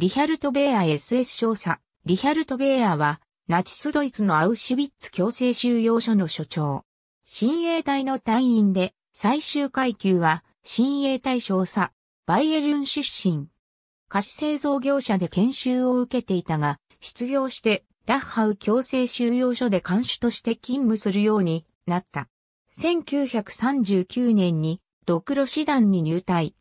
リヒャルト・ベーア SS 少佐、リヒャルト・ベーアは、ナチスドイツのアウシュビッツ強制収容所の所長。親衛隊の隊員で、最終階級は、親衛隊少佐、バイエルン出身。菓子製造業者で研修を受けていたが、失業して、ダッハウ強制収容所で監守として勤務するようになった。1939年に、ドクロ師団に入隊。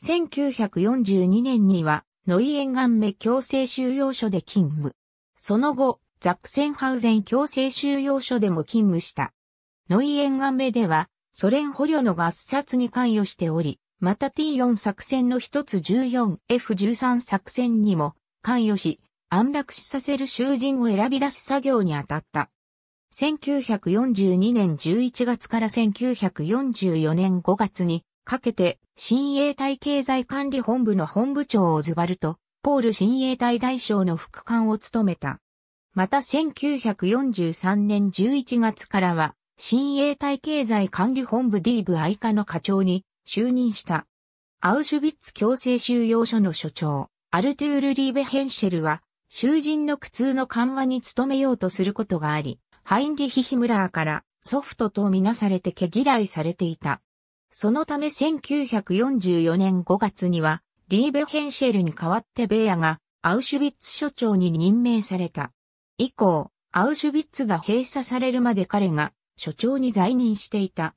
1942年には、ノイエンガンメ強制収容所で勤務。その後、ザクセンハウゼン強制収容所でも勤務した。ノイエンガンメでは、ソ連捕虜の合殺に関与しており、また T4 作戦の一つ 14F13 作戦にも関与し、安楽死させる囚人を選び出す作業に当たった。1942年11月から1944年5月にかけて、新衛隊経済管理本部の本部長をズバルト、ポール新衛隊大将の副官を務めた。また1943年11月からは、新衛隊経済管理本部ディーブ愛科の課長に就任した。アウシュビッツ強制収容所の所長、アルトゥール・リーベ・ヘンシェルは、囚人の苦痛の緩和に努めようとすることがあり、ハインリヒ・ヒムラーからソフトとみなされて毛嫌いされていた。そのため1944年5月には、リーベ・ヘンシェルに代わってベーアがアウシュビッツ所長に任命された。以降、アウシュビッツが閉鎖されるまで彼が所長に在任していた。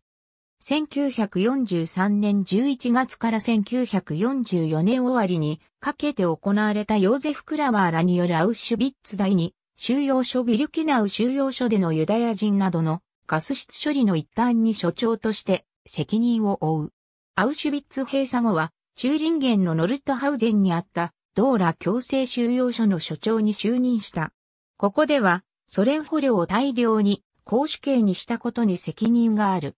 1943年11月から1944年終わりにかけて行われたヨーゼフ・クラワーらによるアウシュビッツ第2収容所ビルキナウ収容所でのユダヤ人などのガス室処理の一端に所長として責任を負う。アウシュビッツ閉鎖後は、チューリンゲンのノルトハウゼンにあった、ドーラ強制収容所の所長に就任した。ここでは、ソ連捕虜を大量に絞首刑にしたことに責任がある。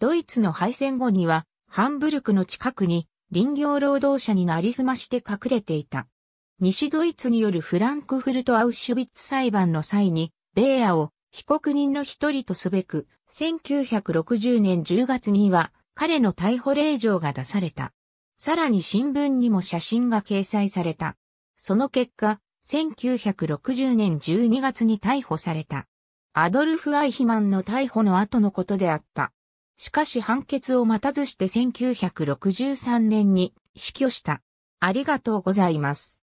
ドイツの敗戦後には、ハンブルクの近くに林業労働者になりすまして隠れていた。西ドイツによるフランクフルト・アウシュビッツ裁判の際に、ベーアを被告人の一人とすべく、1960年10月には彼の逮捕令状が出された。さらに新聞にも写真が掲載された。その結果、1960年12月に逮捕された。アドルフ・アイヒマンの逮捕の後のことであった。しかし判決を待たずして1963年に死去した。ありがとうございます。